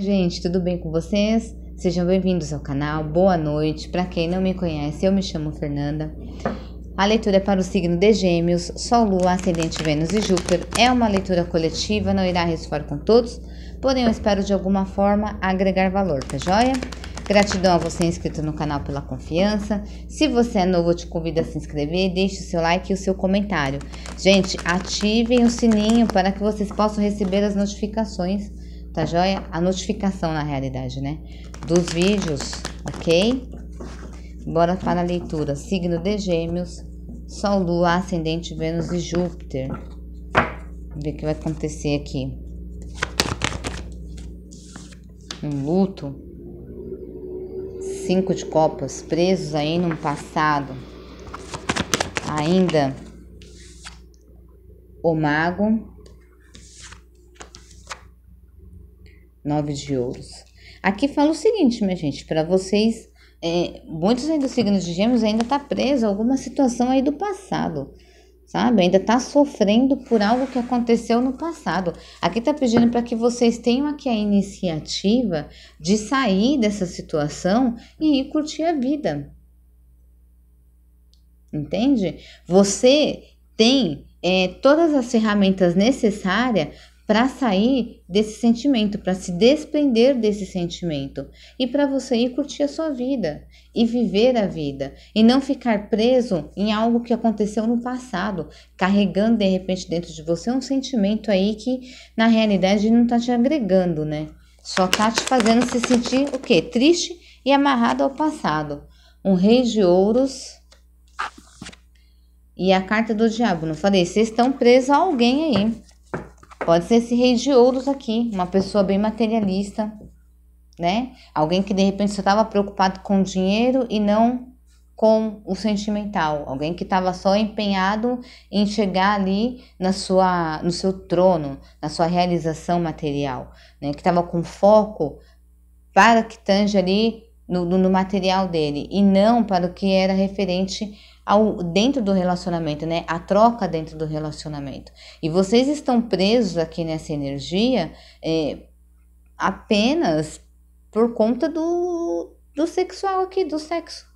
Gente, tudo bem com vocês? Sejam bem-vindos ao canal. Boa noite. Para quem não me conhece, eu me chamo Fernanda. A leitura é para o signo de Gêmeos, Sol, Lua, Ascendente, Vênus e Júpiter. É uma leitura coletiva, não irá ressoar com todos, porém eu espero de alguma forma agregar valor, tá joia? Gratidão a você inscrito no canal pela confiança. Se você é novo, eu te convido a se inscrever, deixe o seu like e o seu comentário. Gente, ativem o sininho para que vocês possam receber as notificações tá joia? A notificação, na realidade, né? Dos vídeos, ok? Bora para a leitura. Signo de gêmeos, Sol, Lua, Ascendente, Vênus e Júpiter. ver o que vai acontecer aqui. Um luto. Cinco de copas, presos aí no passado. Ainda o mago nove de ouros. Aqui fala o seguinte, minha gente, para vocês, é, muitos ainda signos de gêmeos ainda tá preso a alguma situação aí do passado, sabe? Ainda tá sofrendo por algo que aconteceu no passado. Aqui tá pedindo para que vocês tenham aqui a iniciativa de sair dessa situação e ir curtir a vida. Entende? Você tem é, todas as ferramentas necessárias para sair desse sentimento, para se desprender desse sentimento e para você ir curtir a sua vida e viver a vida e não ficar preso em algo que aconteceu no passado, carregando de repente dentro de você um sentimento aí que na realidade não está te agregando, né? Só está te fazendo se sentir o quê? Triste e amarrado ao passado. Um rei de ouros e a carta do diabo. Não falei, vocês estão presos a alguém aí. Pode ser esse rei de ouros aqui, uma pessoa bem materialista, né? Alguém que de repente só estava preocupado com o dinheiro e não com o sentimental, alguém que estava só empenhado em chegar ali na sua, no seu trono, na sua realização material, né? que estava com foco para que tange ali no, no material dele e não para o que era referente ao, dentro do relacionamento, né? A troca dentro do relacionamento. E vocês estão presos aqui nessa energia é, apenas por conta do, do sexual aqui, do sexo.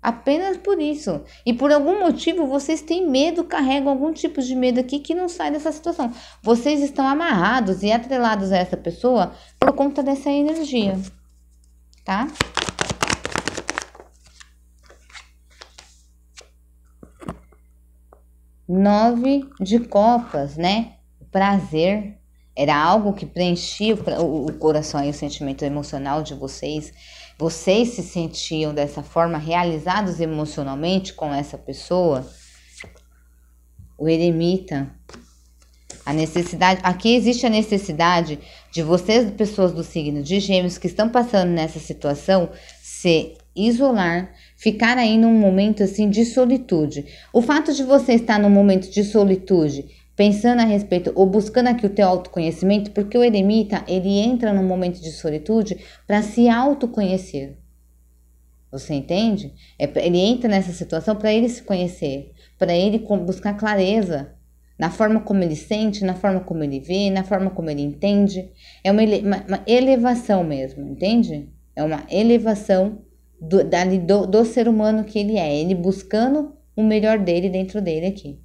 Apenas por isso. E por algum motivo vocês têm medo, carregam algum tipo de medo aqui que não sai dessa situação. Vocês estão amarrados e atrelados a essa pessoa por conta dessa energia, tá? nove de copas, né? O prazer era algo que preenchia o, coração e o sentimento emocional de vocês. Vocês se sentiam dessa forma realizados emocionalmente com essa pessoa? O eremita. A necessidade, aqui existe a necessidade de vocês, pessoas do signo de Gêmeos que estão passando nessa situação, se isolar ficar aí num momento assim de solitude. O fato de você estar num momento de solitude, pensando a respeito ou buscando aqui o teu autoconhecimento, porque o eremita, ele entra num momento de solitude para se autoconhecer. Você entende? É, ele entra nessa situação para ele se conhecer, para ele buscar clareza na forma como ele sente, na forma como ele vê, na forma como ele entende. É uma, ele, uma, uma elevação mesmo, entende? É uma elevação do, do, do ser humano que ele é, ele buscando o melhor dele dentro dele aqui,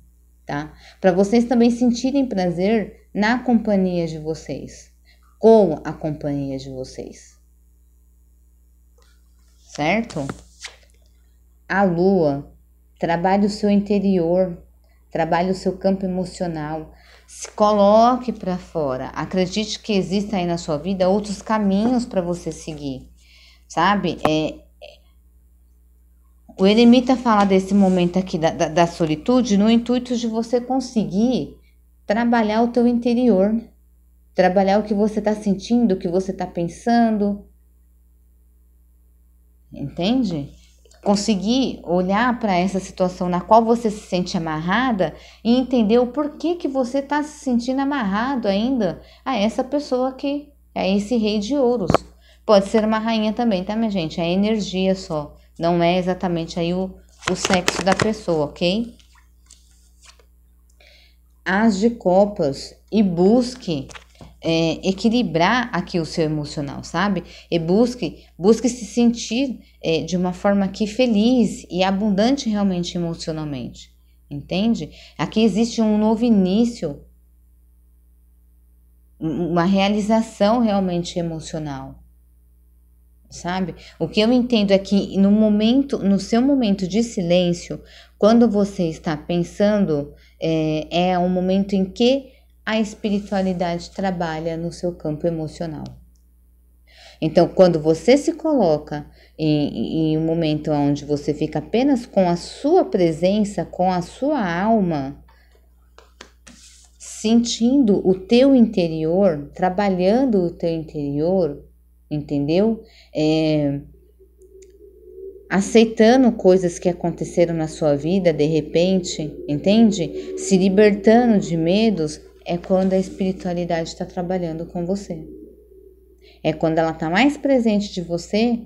tá? Para vocês também sentirem prazer na companhia de vocês, com a companhia de vocês. Certo? A lua trabalhe o seu interior, trabalhe o seu campo emocional, se coloque para fora. Acredite que existem aí na sua vida outros caminhos para você seguir, sabe? É, o eremita fala desse momento aqui da, da, da, solitude no intuito de você conseguir trabalhar o teu interior, né? trabalhar o que você está sentindo, o que você está pensando, entende? Conseguir olhar para essa situação na qual você se sente amarrada e entender o porquê que você está se sentindo amarrado ainda a essa pessoa aqui, a é esse rei de ouros. Pode ser uma rainha também, tá, minha gente? É energia só não é exatamente aí o, o sexo da pessoa, ok? As de copas e busque é, equilibrar aqui o seu emocional, sabe? E busque, busque se sentir é, de uma forma aqui feliz e abundante realmente emocionalmente, entende? Aqui existe um novo início, uma realização realmente emocional sabe? O que eu entendo é que no momento, no seu momento de silêncio, quando você está pensando, é, é um momento em que a espiritualidade trabalha no seu campo emocional. Então, quando você se coloca em, em, um momento onde você fica apenas com a sua presença, com a sua alma, sentindo o teu interior, trabalhando o teu interior, entendeu? É, aceitando coisas que aconteceram na sua vida de repente, entende? Se libertando de medos é quando a espiritualidade está trabalhando com você. É quando ela está mais presente de você,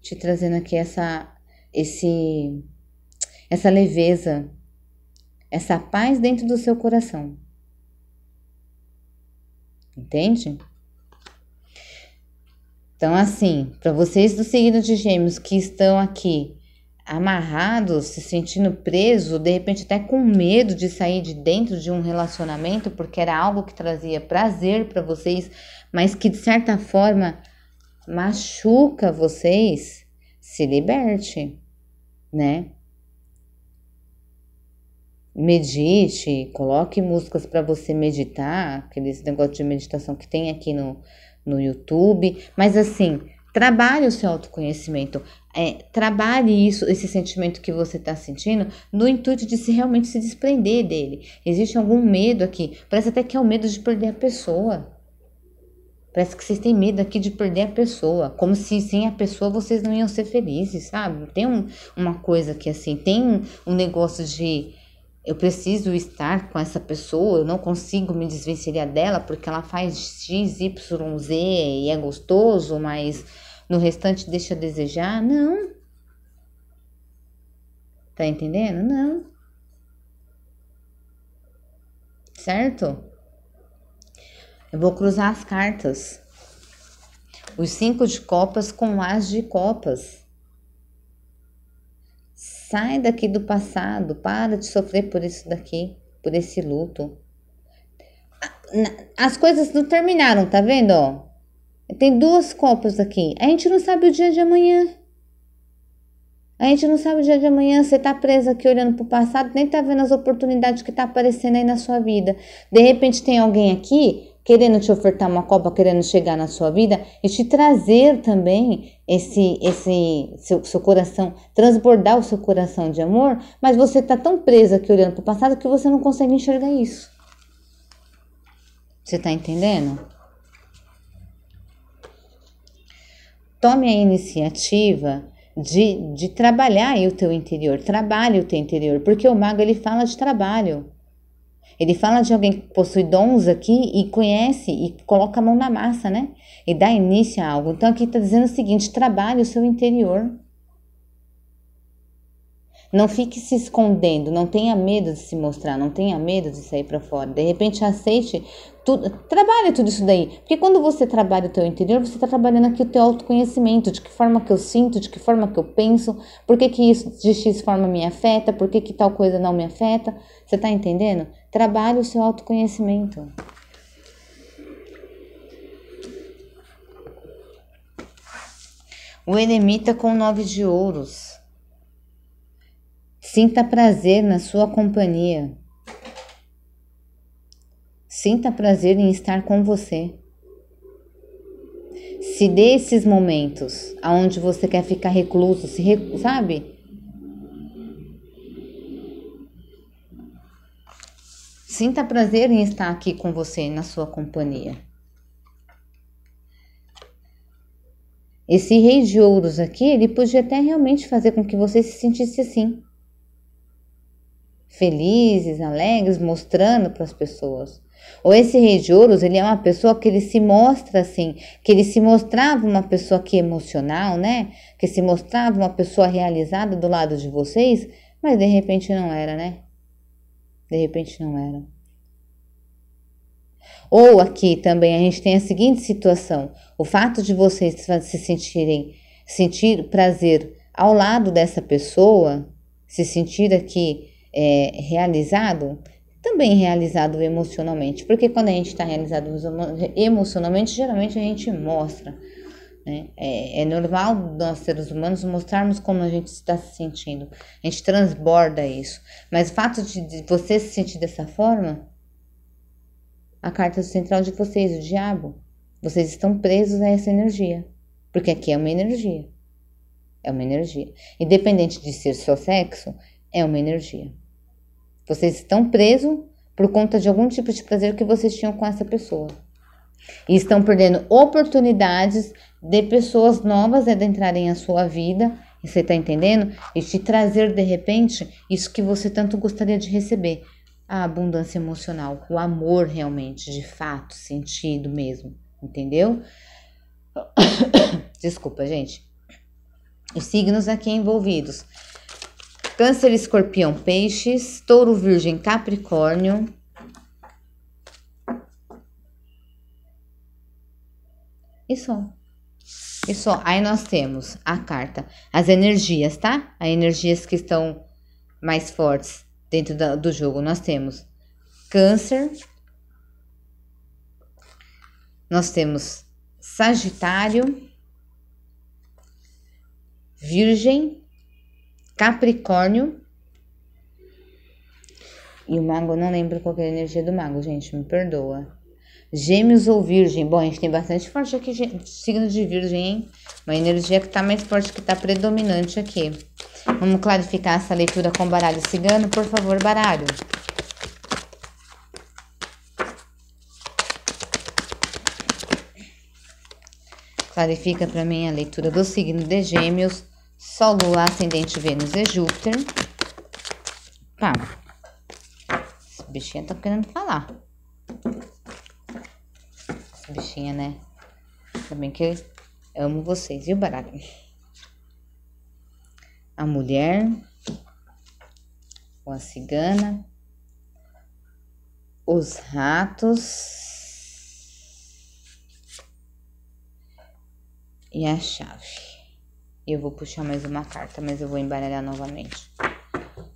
te trazendo aqui essa, esse, essa leveza, essa paz dentro do seu coração. Entende? Então, assim, para vocês do signo de Gêmeos que estão aqui amarrados, se sentindo preso, de repente até com medo de sair de dentro de um relacionamento, porque era algo que trazia prazer para vocês, mas que de certa forma machuca vocês, se liberte, né? Medite, coloque músicas para você meditar, aquele negócio de meditação que tem aqui no no YouTube, mas assim, trabalhe o seu autoconhecimento, é, trabalhe isso, esse sentimento que você está sentindo, no intuito de se realmente se desprender dele. Existe algum medo aqui? Parece até que é o medo de perder a pessoa. Parece que vocês têm medo aqui de perder a pessoa, como se sem a pessoa vocês não iam ser felizes, sabe? Tem um, uma coisa que assim, tem um, um negócio de eu preciso estar com essa pessoa, eu não consigo me desvencilhar dela porque ela faz X, Y, Z e é gostoso, mas no restante deixa a desejar. Não. Tá entendendo? Não. Certo? Eu vou cruzar as cartas. Os cinco de copas com as de copas. Sai daqui do passado, para de sofrer por isso daqui, por esse luto. As coisas não terminaram, tá vendo? Tem duas copas aqui. A gente não sabe o dia de amanhã. A gente não sabe o dia de amanhã, você tá preso aqui olhando pro passado, nem tá vendo as oportunidades que tá aparecendo aí na sua vida. De repente tem alguém aqui querendo te ofertar uma copa, querendo chegar na sua vida e te trazer também esse esse seu, seu coração transbordar o seu coração de amor, mas você está tão presa aqui olhando para o passado que você não consegue enxergar isso. Você está entendendo? Tome a iniciativa de, de trabalhar o teu interior, trabalhe o teu interior, porque o mago ele fala de trabalho. Ele fala de alguém que possui dons aqui e conhece e coloca a mão na massa, né? E dá início a algo. Então aqui está dizendo o seguinte: trabalhe o seu interior. Não fique se escondendo, não tenha medo de se mostrar, não tenha medo de sair para fora. De repente aceite tudo, Trabalhe tudo isso daí, porque quando você trabalha o teu interior, você está trabalhando aqui o teu autoconhecimento, de que forma que eu sinto, de que forma que eu penso, por que que isso de X forma me afeta, por que que tal coisa não me afeta. Você está entendendo? Trabalhe o seu autoconhecimento. O eremita com nove de ouros. Sinta prazer na sua companhia. Sinta prazer em estar com você. Se dê esses momentos aonde você quer ficar recluso, se sabe? Sinta prazer em estar aqui com você, na sua companhia. Esse rei de ouros aqui, ele podia até realmente fazer com que você se sentisse assim felizes, alegres, mostrando para as pessoas. Ou esse rei de ouros, ele é uma pessoa que ele se mostra assim, que ele se mostrava uma pessoa que é emocional, né? Que se mostrava uma pessoa realizada do lado de vocês, mas de repente não era, né? De repente não era. Ou aqui também a gente tem a seguinte situação: o fato de vocês se sentirem sentir prazer ao lado dessa pessoa, se sentir aqui é, realizado, também realizado emocionalmente, porque quando a gente está realizado emocionalmente, geralmente a gente mostra. Né? É, é normal nós seres humanos mostrarmos como a gente está se sentindo, a gente transborda isso, mas o fato de você se sentir dessa forma, a carta central de vocês, o diabo, vocês estão presos a essa energia, porque aqui é uma energia, é uma energia, independente de ser só sexo, é uma energia. Vocês estão presos por conta de algum tipo de prazer que vocês tinham com essa pessoa. E estão perdendo oportunidades de pessoas novas adentrarem né, a sua vida, você tá entendendo? E te trazer de repente isso que você tanto gostaria de receber. A abundância emocional, o amor realmente, de fato, sentido mesmo, entendeu? Desculpa, gente. Os signos aqui envolvidos: Câncer, escorpião, peixes, touro, virgem, capricórnio. E só. E só. Aí nós temos a carta, as energias, tá? As energias que estão mais fortes dentro da, do jogo. Nós temos Câncer, nós temos Sagitário, Virgem Capricórnio. E o mago, não lembro qual é a energia do mago, gente, me perdoa. Gêmeos ou virgem? Bom, a gente tem bastante forte aqui, signo de virgem, hein? Uma energia que tá mais forte, que tá predominante aqui. Vamos clarificar essa leitura com baralho cigano, por favor, baralho. Clarifica para mim a leitura do signo de Gêmeos Sol, Lua, Ascendente, Vênus e Júpiter. Pá, esse bichinho tá querendo falar. Esse bichinho, né? Também que eu amo vocês, viu, baralho? A mulher, ou a cigana, os ratos e a chave. Eu vou puxar mais uma carta, mas eu vou embaralhar novamente.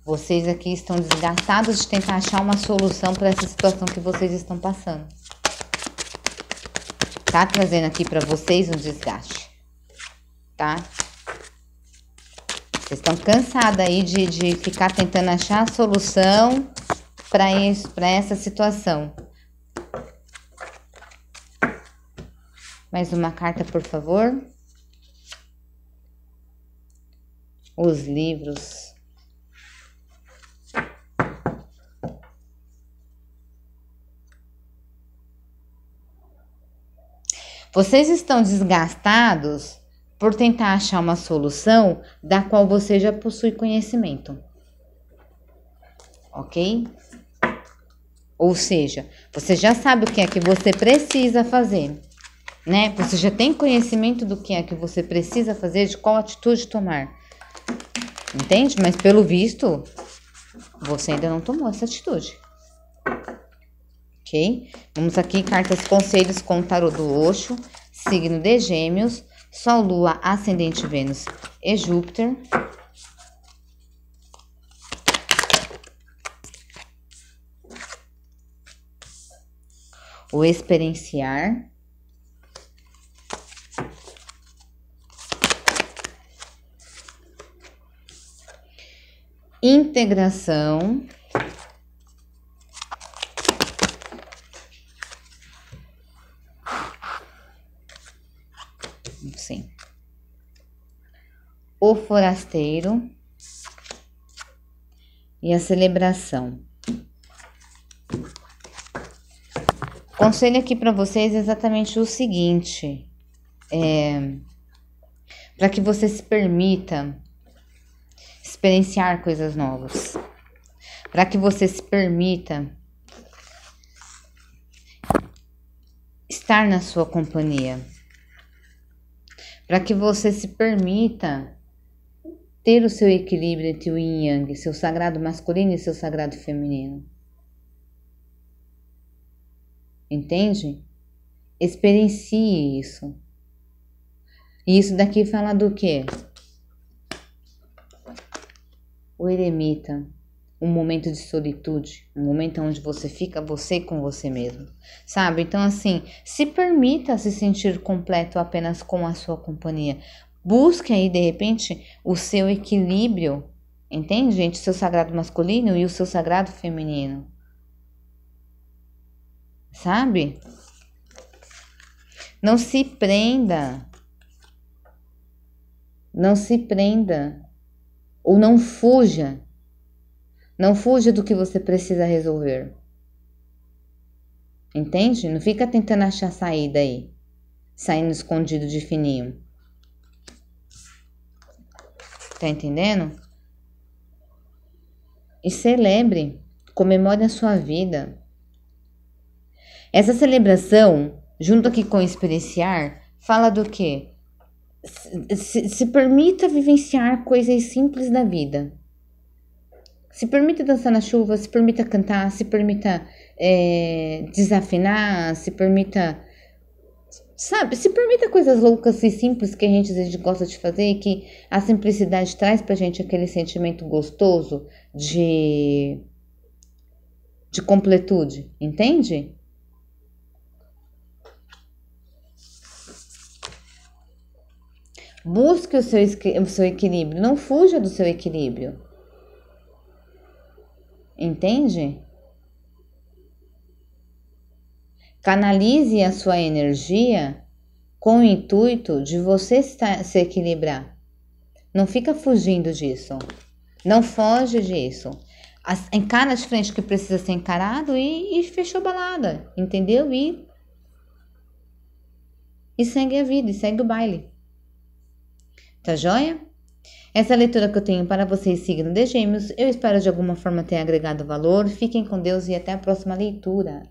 Vocês aqui estão desgastados de tentar achar uma solução para essa situação que vocês estão passando. Tá trazendo aqui para vocês um desgaste, tá? Vocês estão cansados aí de, de ficar tentando achar a solução para isso, para essa situação. Mais uma carta, por favor. os livros. Vocês estão desgastados por tentar achar uma solução da qual você já possui conhecimento. Ok? Ou seja, você já sabe o que é que você precisa fazer, né? Você já tem conhecimento do que é que você precisa fazer, de qual atitude tomar. Entende? Mas pelo visto, você ainda não tomou essa atitude. Ok? Vamos aqui, cartas conselhos com o tarô do Oxo, signo de Gêmeos, Sol, Lua, Ascendente, Vênus e Júpiter. O experienciar. integração sim o forasteiro e a celebração conselho aqui para vocês é exatamente o seguinte é, para que você se permita experienciar coisas novas, para que você se permita estar na sua companhia, para que você se permita ter o seu equilíbrio entre o yin yang, seu sagrado masculino e seu sagrado feminino. Entende? Experiencie isso. E isso daqui fala do quê? O eremita, um momento de solitude, um momento onde você fica você com você mesmo, sabe? Então, assim, se permita se sentir completo apenas com a sua companhia. Busque aí, de repente, o seu equilíbrio, entende, gente? O seu sagrado masculino e o seu sagrado feminino. Sabe? Não se prenda. Não se prenda ou não fuja. Não fuja do que você precisa resolver. Entende? Não fica tentando achar saída aí, saindo escondido de fininho. Tá entendendo? E celebre, comemore a sua vida. Essa celebração, junto aqui com experienciar, fala do quê? se, se, permita vivenciar coisas simples da vida. Se permita dançar na chuva, se permita cantar, se permita é, desafinar, se permita. Sabe, se permita coisas loucas e simples que a gente às vezes gosta de fazer, que a simplicidade traz pra gente aquele sentimento gostoso de. de completude, entende? Busque o seu, o seu equilíbrio, não fuja do seu equilíbrio. Entende? Canalize a sua energia com o intuito de você se equilibrar. Não fica fugindo disso. Não foge disso. As, encara as frentes que precisa ser encarado e, e fechou balada, entendeu? E, e segue a vida, e segue o baile. Tá joia? Essa é leitura que eu tenho para vocês, signo de Gêmeos, eu espero de alguma forma ter agregado valor. Fiquem com Deus e até a próxima leitura.